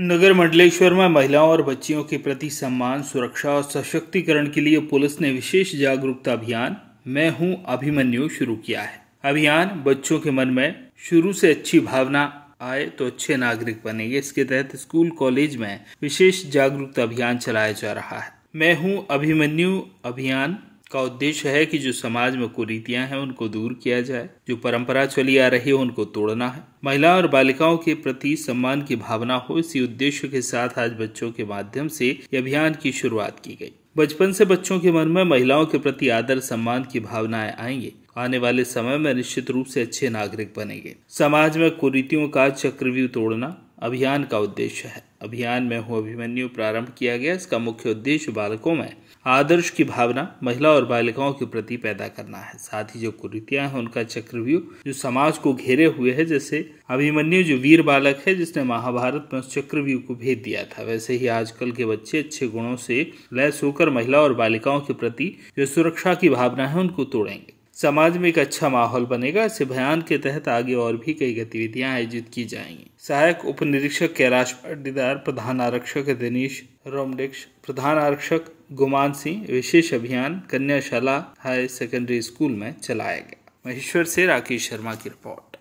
नगर मंडलेश्वर में महिलाओं और बच्चियों के प्रति सम्मान सुरक्षा और सशक्तिकरण के लिए पुलिस ने विशेष जागरूकता अभियान मैं हूं अभिमन्यु शुरू किया है अभियान बच्चों के मन में शुरू से अच्छी भावना आए तो अच्छे नागरिक बनेंगे इसके तहत स्कूल कॉलेज में विशेष जागरूकता अभियान चलाया जा रहा है मैं हूं अभिमन्यु अभियान का उद्देश्य है कि जो समाज में कुरीतियां हैं उनको दूर किया जाए जो परंपरा चली आ रही है उनको तोड़ना है महिलाओं और बालिकाओं के प्रति सम्मान की भावना हो इसी उद्देश्य के साथ आज बच्चों के माध्यम से अभियान की शुरुआत की गई बचपन से बच्चों के मन में महिलाओं के प्रति आदर सम्मान की भावनाएं आएंगे आने वाले समय में निश्चित रूप से अच्छे नागरिक बनेंगे समाज में कुरीतियों का चक्रव्यूह तोड़ना अभियान का उद्देश्य है अभियान में हूँ अभिमन्यु प्रारंभ किया गया इसका मुख्य उद्देश्य बालकों में आदर्श की भावना महिला और बालिकाओं के प्रति पैदा करना है साथ ही जो कुरीतियां हैं उनका चक्रव्यूह जो समाज को घेरे हुए है जैसे अभिमन्यु जो वीर बालक है जिसने महाभारत में उस चक्रव्यूह को भेद दिया था वैसे ही आजकल के बच्चे अच्छे गुणों से लैस होकर महिला और बालिकाओं के प्रति जो सुरक्षा की भावना है उनको तोड़ेंगे समाज में एक अच्छा माहौल बनेगा इस अभियान के तहत आगे और भी कई गतिविधियां आयोजित की जाएंगी सहायक उप निरीक्षक कैलाश पाटीदार प्रधान आरक्षक दिनेश रोमडिक्स प्रधान आरक्षक गुमान सिंह विशेष अभियान कन्याशाला हायर सेकेंडरी स्कूल में चलाया गया महेश्वर से राकेश शर्मा की रिपोर्ट